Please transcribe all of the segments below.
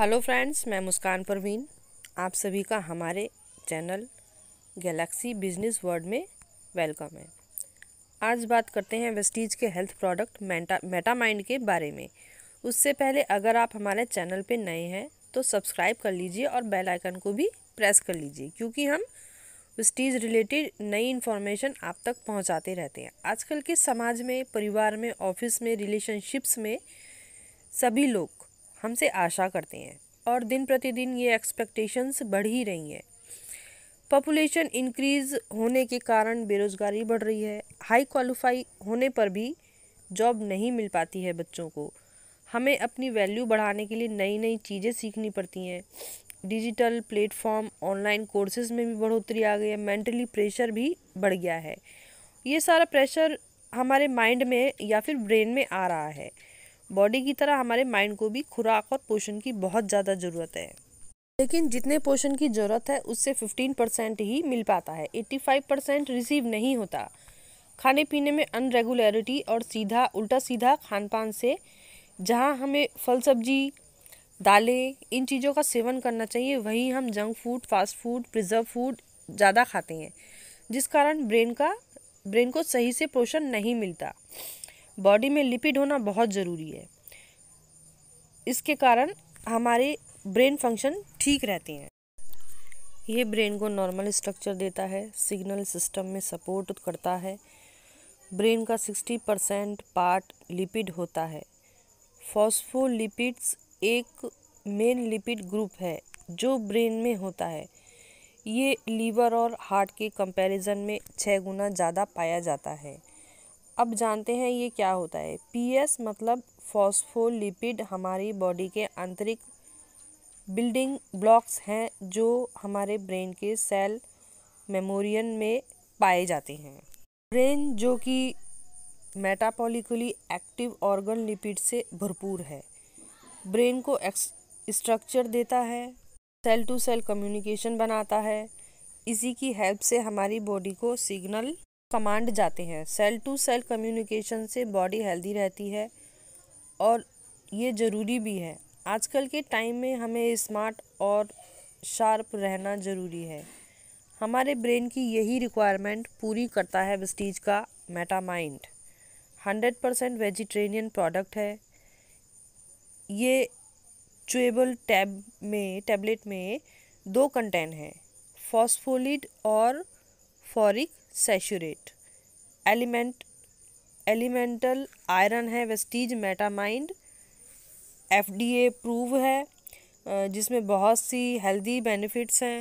Hello friends मैं मुस्कान परवीन आप सभी का हमारे चैनल गैलेक्सी बिजनेस वर्ल्ड में वेलकम है आज बात करते हैं वेस्टीज के हेल्थ प्रोडक्ट मेटा मेटामाइंड के बारे में उससे पहले अगर आप हमारे चैनल पर नए हैं तो सब्सक्राइब कर लीजिए और बेल आइकन को भी प्रेस कर लीजिए क्योंकि हम वेस्टीज रिलेटेड नई इन्फॉर्मेशन आप तक पहुँचाते रहते हैं आजकल के समाज में परिवार में ऑफिस में रिलेशनशिप्स में सभी लोग हमसे आशा करते हैं और दिन प्रतिदिन ये एक्सपेक्टेशंस बढ़ ही रही हैं पॉपुलेशन इंक्रीज़ होने के कारण बेरोज़गारी बढ़ रही है हाई क्वालिफाई होने पर भी जॉब नहीं मिल पाती है बच्चों को हमें अपनी वैल्यू बढ़ाने के लिए नई नई चीज़ें सीखनी पड़ती हैं डिजिटल प्लेटफॉर्म ऑनलाइन कोर्सेज में भी बढ़ोतरी आ गई है मेंटली प्रेशर भी बढ़ गया है ये सारा प्रेशर हमारे माइंड में या फिर ब्रेन में आ रहा है बॉडी की तरह हमारे माइंड को भी खुराक और पोषण की बहुत ज़्यादा ज़रूरत है लेकिन जितने पोषण की ज़रूरत है उससे फिफ्टीन परसेंट ही मिल पाता है एट्टी फाइव परसेंट रिसीव नहीं होता खाने पीने में अनरेगुलरिटी और सीधा उल्टा सीधा खान पान से जहाँ हमें फल सब्जी दालें इन चीज़ों का सेवन करना चाहिए वहीं हम junk food fast food preserve food ज़्यादा खाते हैं जिस कारण ब्रेन का ब्रेन को सही से पोषण नहीं मिलता बॉडी में लिपिड होना बहुत ज़रूरी है इसके कारण हमारे ब्रेन फंक्शन ठीक रहते हैं ये ब्रेन को नॉर्मल स्ट्रक्चर देता है सिग्नल सिस्टम में सपोर्ट करता है ब्रेन का सिक्सटी परसेंट पार्ट लिपिड होता है फॉस्फोलिपिड्स एक मेन लिपिड ग्रुप है जो ब्रेन में होता है ये लीवर और हार्ट के कंपैरिजन में छः गुना ज़्यादा पाया जाता है अब जानते हैं ये क्या होता है पीएस मतलब फॉस्फोलिपिड हमारी बॉडी के आंतरिक बिल्डिंग ब्लॉक्स हैं जो हमारे ब्रेन के सेल मेमोरियन में पाए जाते हैं ब्रेन जो कि मेटापोलिकली एक्टिव ऑर्गन लिपिड से भरपूर है ब्रेन को स्ट्रक्चर देता है सेल टू सेल कम्युनिकेशन बनाता है इसी की हेल्प से हमारी बॉडी को सिग्नल कमांड जाते हैं सेल टू सेल कम्युनिकेशन से बॉडी हेल्दी रहती है और ये ज़रूरी भी है आजकल के टाइम में हमें स्मार्ट और शार्प रहना ज़रूरी है हमारे ब्रेन की यही रिक्वायरमेंट पूरी करता है वेस्टीज का Metamind hundred percent vegetarian product है ये चुएबल टैब में टैबलेट में दो कंटेंट हैं फॉस्फोलिड और ferric saccharate element elemental iron है Vestige Metamind F D A prove है जिसमें बहुत सी हेल्दी बेनिफिट्स हैं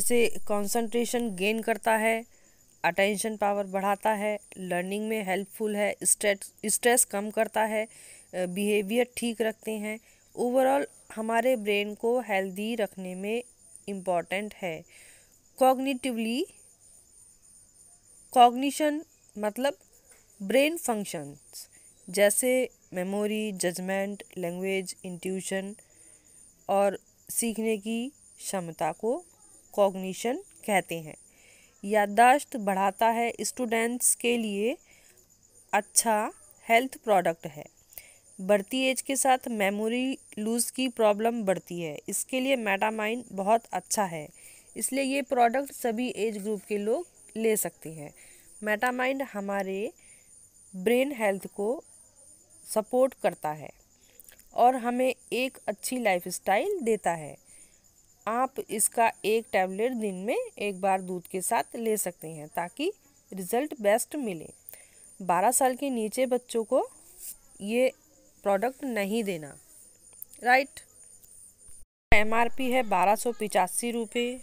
जैसे कंसंट्रेशन गेन करता है अटेंशन पावर बढ़ाता है लर्निंग में हेल्पफुल है स्ट्रेस स्ट्रेस कम करता है बिहेवियर ठीक रखते हैं ओवरऑल हमारे ब्रेन को हेल्दी रखने में इम्पॉर्टेंट है कॉग्निटिवली कॉग्निशन मतलब ब्रेन फंक्शंस जैसे मेमोरी जजमेंट लैंग्वेज इंट्यूशन और सीखने की क्षमता को कॉग्निशन कहते हैं याददाश्त बढ़ाता है स्टूडेंट्स के लिए अच्छा हेल्थ प्रोडक्ट है बढ़ती एज के साथ मेमोरी लूज़ की प्रॉब्लम बढ़ती है इसके लिए मेटामाइन बहुत अच्छा है इसलिए ये प्रोडक्ट सभी एज ग्रुप के लोग ले सकती है मेटामाइंड हमारे ब्रेन हेल्थ को सपोर्ट करता है और हमें एक अच्छी लाइफ स्टाइल देता है आप इसका एक टैबलेट दिन में एक बार दूध के साथ ले सकते हैं ताकि रिज़ल्ट बेस्ट मिले बारह साल के नीचे बच्चों को ये प्रोडक्ट नहीं देना राइट एम आर पी है बारह सौ पिचासी रुपये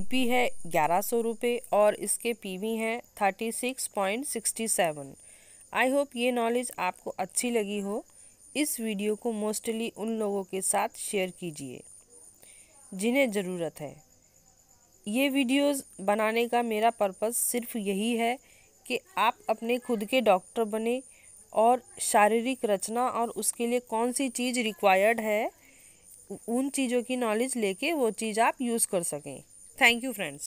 पीपी है ग्यारह सौ रुपये और इसके पीवी हैं thirty six point sixty seven I hope ये नॉलेज आपको अच्छी लगी हो इस वीडियो को मोस्टली उन लोगों के साथ शेयर कीजिए जिन्हें ज़रूरत है ये वीडियोस बनाने का मेरा पर्पस सिर्फ यही है कि आप अपने खुद के डॉक्टर बने और शारीरिक रचना और उसके लिए कौन सी चीज़ रिक्वायर्ड है उन चीज़ों की नॉलेज लेके वो चीज़ आप यूज़ कर सकें Thank you friends.